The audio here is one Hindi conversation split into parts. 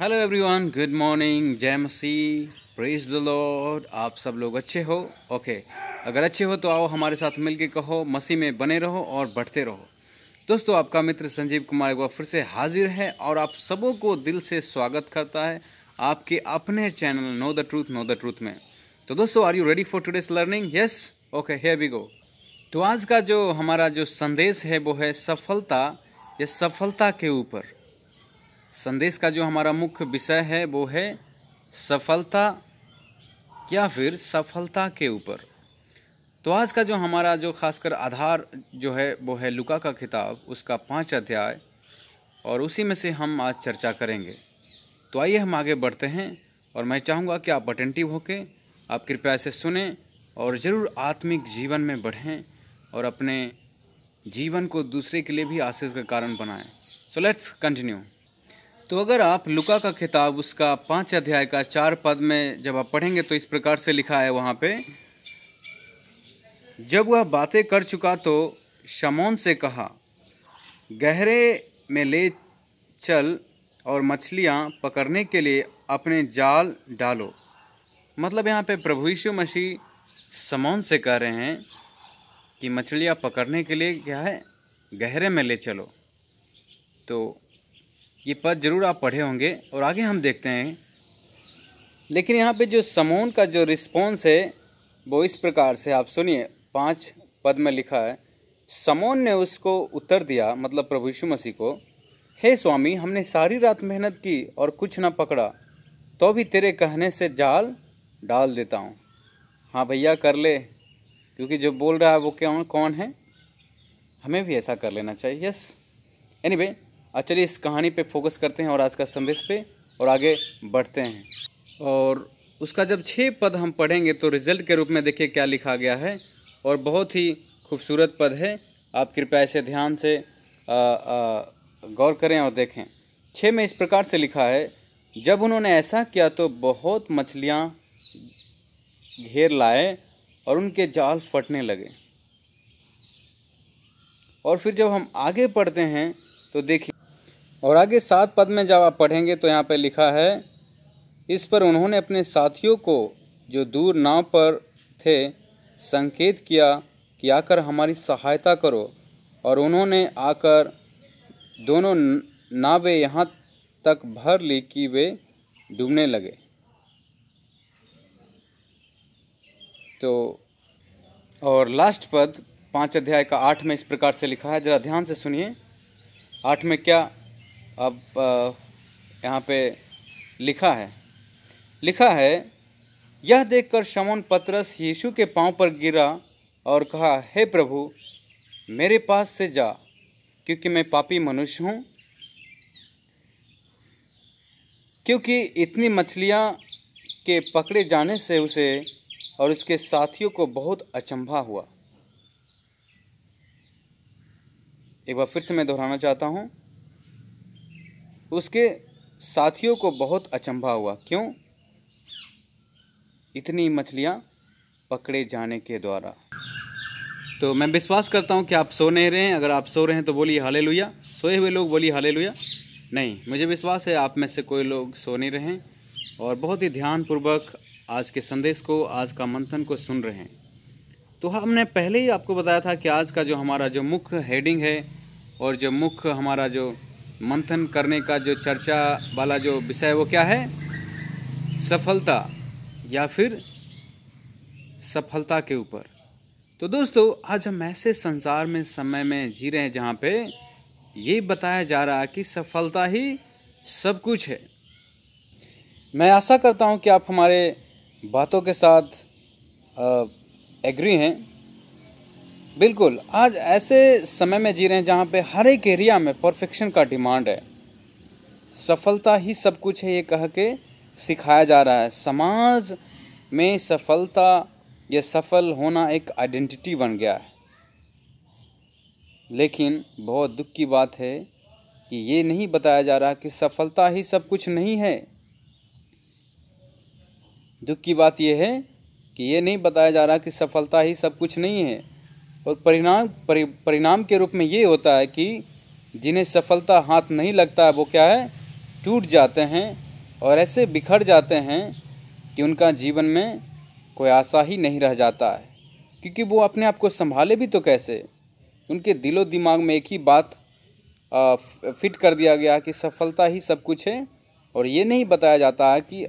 हेलो एवरीवन गुड मॉर्निंग जय मसीह प्रेज द लॉर्ड आप सब लोग अच्छे हो ओके okay. अगर अच्छे हो तो आओ हमारे साथ मिलके कहो मसीह में बने रहो और बढ़ते रहो दोस्तों आपका मित्र संजीव कुमार एक बार फिर से हाजिर है और आप सबों को दिल से स्वागत करता है आपके अपने channel know the truth know the truth में तो दोस्तों are you ready for today's learning yes okay hey we go तो आज का जो हमारा जो संदेश है वो है सफलता या सफलता के ऊपर संदेश का जो हमारा मुख्य विषय है वो है सफलता या फिर सफलता के ऊपर तो आज का जो हमारा जो खासकर आधार जो है वो है लुका का किताब उसका पाँच अध्याय और उसी में से हम आज चर्चा करेंगे तो आइए हम आगे बढ़ते हैं और मैं चाहूँगा कि आप अटेंटिव होके आप कृपया इसे सुने और ज़रूर आत्मिक जीवन में बढ़ें और अपने जीवन को दूसरे के लिए भी आशीष का कारण बनाएं सो लेट्स कंटिन्यू तो अगर आप लुका का खिताब उसका पाँच अध्याय का चार पद में जब आप पढ़ेंगे तो इस प्रकार से लिखा है वहाँ पे जब वह बातें कर चुका तो शमौन से कहा गहरे में ले चल और मछलियाँ पकड़ने के लिए अपने जाल डालो मतलब यहाँ पे प्रभु यीशु मसीह समोन से कह रहे हैं कि मछलियाँ पकड़ने के लिए क्या है गहरे में ले चलो तो ये पद जरूर आप पढ़े होंगे और आगे हम देखते हैं लेकिन यहाँ पे जो समोन का जो रिस्पॉन्स है वो इस प्रकार से आप सुनिए पाँच पद में लिखा है समोन ने उसको उत्तर दिया मतलब प्रभु यीशु मसीह को हे स्वामी हमने सारी रात मेहनत की और कुछ ना पकड़ा तो भी तेरे कहने से जाल डाल देता हूँ हाँ भैया कर ले क्योंकि जो बोल रहा है वो कौन कौन है हमें भी ऐसा कर लेना चाहिए यस एनीवे anyway, आज चलिए इस कहानी पे फोकस करते हैं और आज का संदेश पे और आगे बढ़ते हैं और उसका जब छः पद हम पढ़ेंगे तो रिजल्ट के रूप में देखिए क्या लिखा गया है और बहुत ही खूबसूरत पद है आप कृपया इसे ध्यान से आ, आ, गौर करें और देखें छः में इस प्रकार से लिखा है जब उन्होंने ऐसा किया तो बहुत मछलियाँ घेर लाए और उनके जाल फटने लगे और फिर जब हम आगे पढ़ते हैं तो देखिए और आगे सात पद में जब आप पढ़ेंगे तो यहाँ पर लिखा है इस पर उन्होंने अपने साथियों को जो दूर नाव पर थे संकेत किया कि आकर हमारी सहायता करो और उन्होंने आकर दोनों नावें यहाँ तक भर ली कि वे डूबने लगे तो और लास्ट पद पाँच अध्याय का आठ में इस प्रकार से लिखा है ज़रा ध्यान से सुनिए आठ में क्या अब यहाँ पे लिखा है लिखा है यह देखकर शमोन पत्रस यीशु के पांव पर गिरा और कहा हे hey प्रभु मेरे पास से जा क्योंकि मैं पापी मनुष्य हूँ क्योंकि इतनी मछलियाँ के पकड़े जाने से उसे और उसके साथियों को बहुत अचंभा हुआ एक बार फिर से मैं दोहराना चाहता हूँ उसके साथियों को बहुत अचंभा हुआ क्यों इतनी मछलियाँ पकड़े जाने के द्वारा तो मैं विश्वास करता हूँ कि आप सो नहीं रहे हैं अगर आप सो रहे हैं तो बोलिए हाले लुया सोए हुए लोग बोलिए हाले लुया नहीं मुझे विश्वास है आप में से कोई लोग सो नहीं रहे हैं और बहुत ही ध्यानपूर्वक आज के संदेश को आज का मंथन को सुन रहे हैं तो हमने पहले ही आपको बताया था कि आज का जो हमारा जो मुख्य हेडिंग है और जो मुख्य हमारा जो मंथन करने का जो चर्चा वाला जो विषय है वो क्या है सफलता या फिर सफलता के ऊपर तो दोस्तों आज हम ऐसे संसार में समय में जी रहे हैं जहाँ पे ये बताया जा रहा है कि सफलता ही सब कुछ है मैं आशा करता हूँ कि आप हमारे बातों के साथ एग्री हैं बिल्कुल आज ऐसे समय में जी रहे हैं जहाँ पे हर एक एरिया में परफेक्शन का डिमांड है सफलता ही सब कुछ है ये कह के सिखाया जा रहा है समाज में सफलता या सफल होना एक आइडेंटिटी बन गया है लेकिन बहुत दुख की बात है कि ये नहीं बताया जा रहा कि सफलता ही सब कुछ नहीं है दुख की बात यह है कि ये नहीं बताया जा रहा कि सफलता ही सब कुछ नहीं है और परिणाम परि, परिणाम के रूप में ये होता है कि जिन्हें सफलता हाथ नहीं लगता है वो क्या है टूट जाते हैं और ऐसे बिखर जाते हैं कि उनका जीवन में कोई आशा ही नहीं रह जाता है क्योंकि वो अपने आप को संभाले भी तो कैसे उनके दिलो दिमाग में एक ही बात फिट कर दिया गया कि सफलता ही सब कुछ है और ये नहीं बताया जाता है कि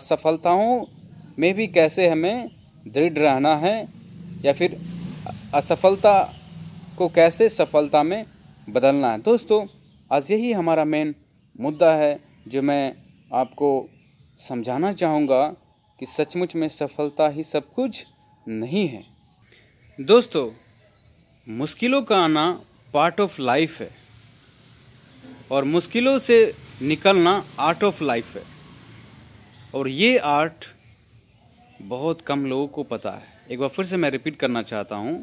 असफलताओं में भी कैसे हमें दृढ़ रहना है या फिर असफलता को कैसे सफलता में बदलना है दोस्तों आज यही हमारा मेन मुद्दा है जो मैं आपको समझाना चाहूँगा कि सचमुच में सफलता ही सब कुछ नहीं है दोस्तों मुश्किलों का आना पार्ट ऑफ लाइफ है और मुश्किलों से निकलना आर्ट ऑफ लाइफ है और ये आर्ट बहुत कम लोगों को पता है एक बार फिर से मैं रिपीट करना चाहता हूँ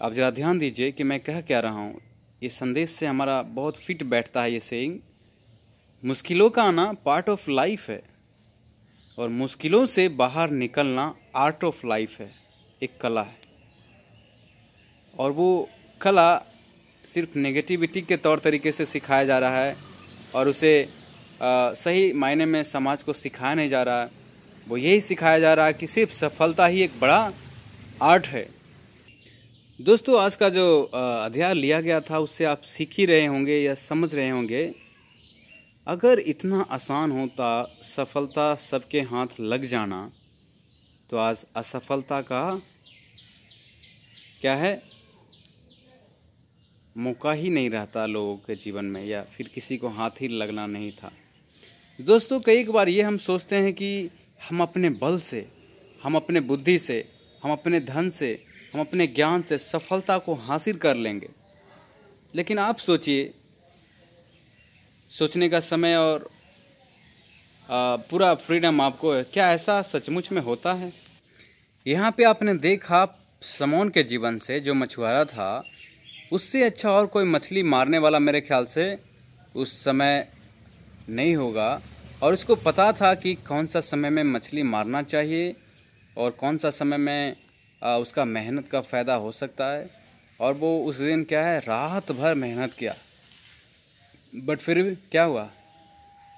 आप ज़रा ध्यान दीजिए कि मैं कह क्या रहा हूँ ये संदेश से हमारा बहुत फिट बैठता है ये सेइंग मुश्किलों का आना पार्ट ऑफ लाइफ है और मुश्किलों से बाहर निकलना आर्ट ऑफ लाइफ है एक कला है और वो कला सिर्फ नेगेटिविटी के तौर तरीके से सिखाया जा रहा है और उसे आ, सही मायने में समाज को सिखाया नहीं जा रहा है वो यही सिखाया जा रहा है कि सिर्फ सफलता ही एक बड़ा आर्ट है दोस्तों आज का जो अध्याय लिया गया था उससे आप सीख ही रहे होंगे या समझ रहे होंगे अगर इतना आसान होता सफलता सबके हाथ लग जाना तो आज असफलता का क्या है मौका ही नहीं रहता लोगों के जीवन में या फिर किसी को हाथ ही लगना नहीं था दोस्तों कई बार ये हम सोचते हैं कि हम अपने बल से हम अपने बुद्धि से हम अपने धन से हम अपने ज्ञान से सफलता को हासिल कर लेंगे लेकिन आप सोचिए सोचने का समय और पूरा फ्रीडम आपको है क्या ऐसा सचमुच में होता है यहाँ पे आपने देखा समोन के जीवन से जो मछुआरा था उससे अच्छा और कोई मछली मारने वाला मेरे ख्याल से उस समय नहीं होगा और उसको पता था कि कौन सा समय में मछली मारना चाहिए और कौन सा समय में उसका मेहनत का फ़ायदा हो सकता है और वो उस दिन क्या है रात भर मेहनत किया बट फिर भी क्या हुआ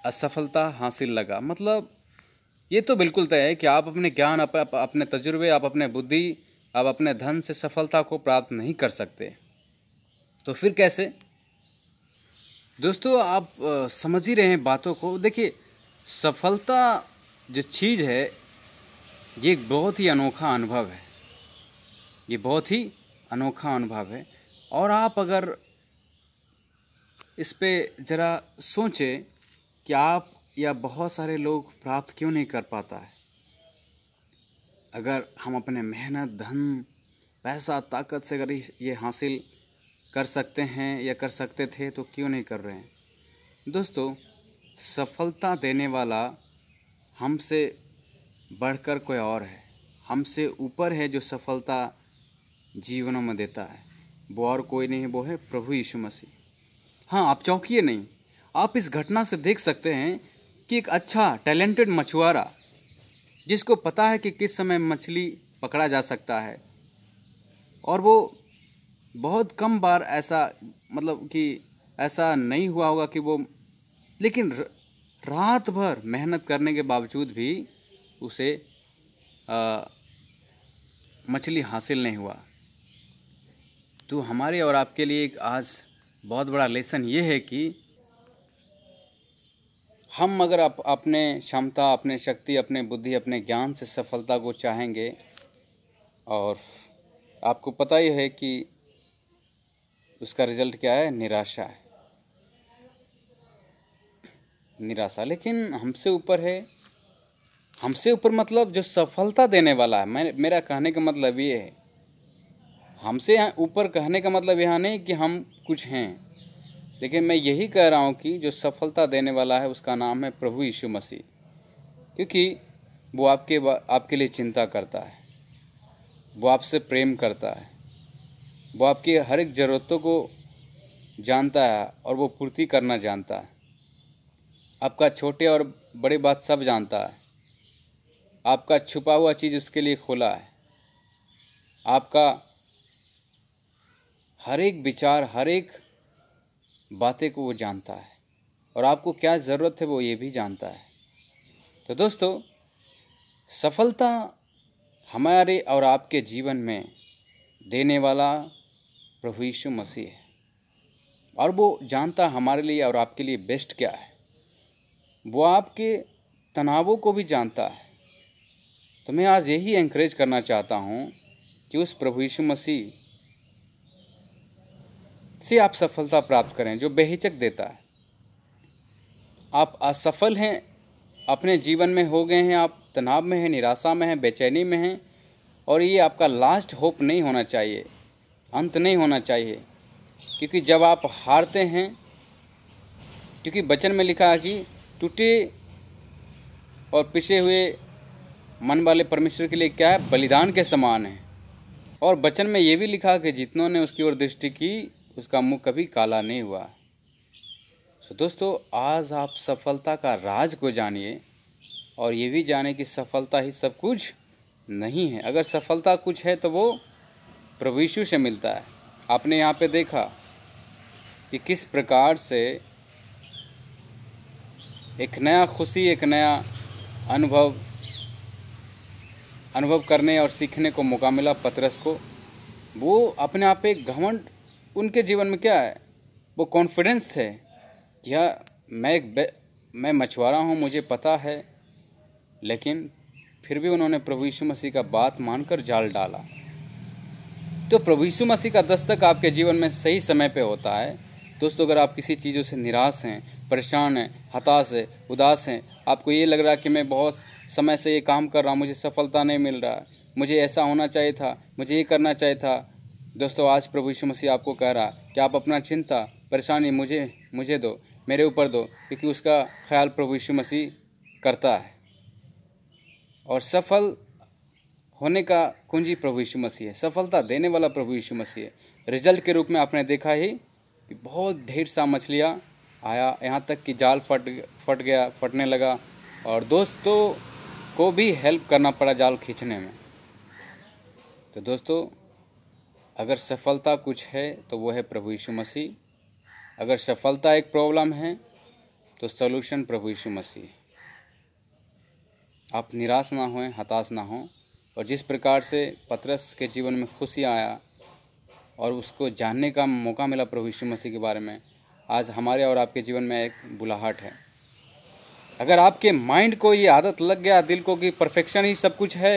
असफलता हासिल लगा मतलब ये तो बिल्कुल तय है कि आप अपने ज्ञान अप, अप, अपने तजुर्बे आप अपने बुद्धि आप अपने धन से सफलता को प्राप्त नहीं कर सकते तो फिर कैसे दोस्तों आप समझ ही रहे हैं बातों को देखिए सफलता जो चीज़ है ये एक बहुत ही अनोखा अनुभव है ये बहुत ही अनोखा अनुभव है और आप अगर इस पर ज़रा सोचें कि आप या बहुत सारे लोग प्राप्त क्यों नहीं कर पाता है अगर हम अपने मेहनत धन पैसा ताकत से अगर ये हासिल कर सकते हैं या कर सकते थे तो क्यों नहीं कर रहे हैं दोस्तों सफलता देने वाला हमसे बढ़कर कोई और है हमसे ऊपर है जो सफलता जीवन में देता है वो और कोई नहीं वो है प्रभु यीशु मसीह हाँ आप चौंकिए नहीं आप इस घटना से देख सकते हैं कि एक अच्छा टैलेंटेड मछुआरा जिसको पता है कि किस समय मछली पकड़ा जा सकता है और वो बहुत कम बार ऐसा मतलब कि ऐसा नहीं हुआ होगा कि वो लेकिन रात भर मेहनत करने के बावजूद भी उसे मछली हासिल नहीं हुआ तो हमारे और आपके लिए एक आज बहुत बड़ा लेसन ये है कि हम अगर आप अपने क्षमता अपने शक्ति अपने बुद्धि अपने ज्ञान से सफलता को चाहेंगे और आपको पता ही है कि उसका रिजल्ट क्या है निराशा है निराशा लेकिन हमसे ऊपर है हमसे ऊपर मतलब जो सफलता देने वाला है मैं मेरा कहने का मतलब ये है हमसे ऊपर कहने का मतलब यह नहीं कि हम कुछ हैं लेकिन मैं यही कह रहा हूँ कि जो सफलता देने वाला है उसका नाम है प्रभु यीशु मसीह क्योंकि वो आपके आपके लिए चिंता करता है वो आपसे प्रेम करता है वो आपकी हर एक ज़रूरतों को जानता है और वो पूर्ति करना जानता है आपका छोटे और बड़े बात सब जानता है आपका छुपा हुआ चीज़ उसके लिए खुला है आपका हर एक विचार हर एक बातें को वो जानता है और आपको क्या ज़रूरत है वो ये भी जानता है तो दोस्तों सफलता हमारे और आपके जीवन में देने वाला प्रभु यीशु मसीह है और वो जानता हमारे लिए और आपके लिए बेस्ट क्या है वो आपके तनावों को भी जानता है तो मैं आज यही एंकरेज करना चाहता हूँ कि उस प्रभु यीशु मसीह से आप सफलता प्राप्त करें जो बेहिचक देता है आप असफल हैं अपने जीवन में हो गए हैं आप तनाव में हैं निराशा में हैं बेचैनी में हैं और ये आपका लास्ट होप नहीं होना चाहिए अंत नहीं होना चाहिए क्योंकि जब आप हारते हैं क्योंकि वचन में लिखा है कि टूटे और पिसे हुए मन वाले परमेश्वर के लिए क्या है बलिदान के समान है और वचन में ये भी लिखा कि जितनों ने उसकी ओर दृष्टि की उसका मुंह कभी काला नहीं हुआ तो दोस्तों आज आप सफलता का राज को जानिए और ये भी जाने कि सफलता ही सब कुछ नहीं है अगर सफलता कुछ है तो वो प्रभु यीशु से मिलता है आपने यहाँ पे देखा कि किस प्रकार से एक नया खुशी एक नया अनुभव अनुभव करने और सीखने को मौका मिला पतरस को वो अपने आप एक घमंड उनके जीवन में क्या है वो कॉन्फिडेंस थे हाँ मैं एक मैं मछुआरा हूँ मुझे पता है लेकिन फिर भी उन्होंने प्रभु यीशु मसीह का बात मानकर जाल डाला तो प्रभु यीशु मसीह का दस्तक आपके जीवन में सही समय पे होता है दोस्तों अगर आप किसी चीज़ों से निराश हैं परेशान हैं हताश हैं उदास हैं आपको ये लग रहा है कि मैं बहुत समय से ये काम कर रहा हूँ मुझे सफलता नहीं मिल रहा मुझे ऐसा होना चाहिए था मुझे ये करना चाहिए था दोस्तों आज प्रभु यीशु मसीह आपको कह रहा कि आप अपना चिंता परेशानी मुझे मुझे दो मेरे ऊपर दो क्योंकि उसका ख्याल प्रभु यीशु मसीह करता है और सफल होने का कुंजी प्रभु यीशु मसीह है सफलता देने वाला प्रभु यीशु मसीह है रिजल्ट के रूप में आपने देखा ही कि बहुत ढेर सा मछलियाँ आया यहाँ तक कि जाल फट फट गया फटने लगा और दोस्तों को भी हेल्प करना पड़ा जाल खींचने में तो दोस्तों अगर सफलता कुछ है तो वो है प्रभु यीशु मसीह अगर सफलता एक प्रॉब्लम है तो सॉल्यूशन प्रभु यीशु मसीह आप निराश ना हों हताश ना हों और जिस प्रकार से पतरस के जीवन में खुशी आया और उसको जानने का मौका मिला प्रभु यीशु मसीह के बारे में आज हमारे और आपके जीवन में एक बुलाहट है अगर आपके माइंड को ये आदत लग गया दिल को कि परफेक्शन ही सब कुछ है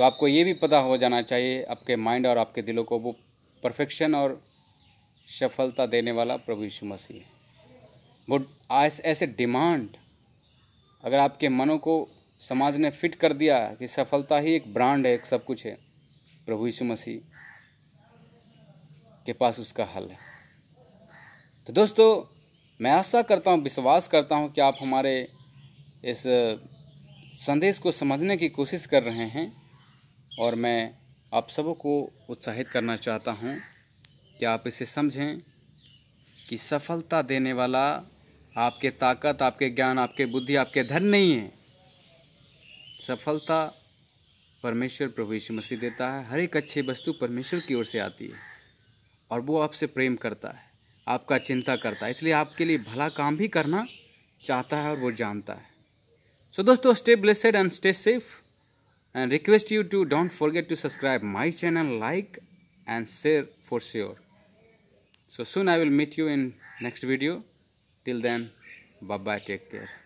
तो आपको ये भी पता हो जाना चाहिए आपके माइंड और आपके दिलों को वो परफेक्शन और सफलता देने वाला प्रभु यीशु मसीह है वो ऐसे डिमांड अगर आपके मनों को समाज ने फिट कर दिया कि सफलता ही एक ब्रांड है एक सब कुछ है प्रभु यीशु मसीह के पास उसका हल है तो दोस्तों मैं आशा करता हूँ विश्वास करता हूँ कि आप हमारे इस संदेश को समझने की कोशिश कर रहे हैं और मैं आप सब को उत्साहित करना चाहता हूँ कि आप इसे समझें कि सफलता देने वाला आपके ताकत आपके ज्ञान आपके बुद्धि आपके धन नहीं है सफलता परमेश्वर प्रभु यीशु मसीह देता है हर एक अच्छी वस्तु परमेश्वर की ओर से आती है और वो आपसे प्रेम करता है आपका चिंता करता है इसलिए आपके लिए भला काम भी करना चाहता है और वो जानता है सो so, दोस्तों stay blessed and stay safe and request you to don't forget to subscribe my channel like and share for sure so soon i will meet you in next video till then bye bye take care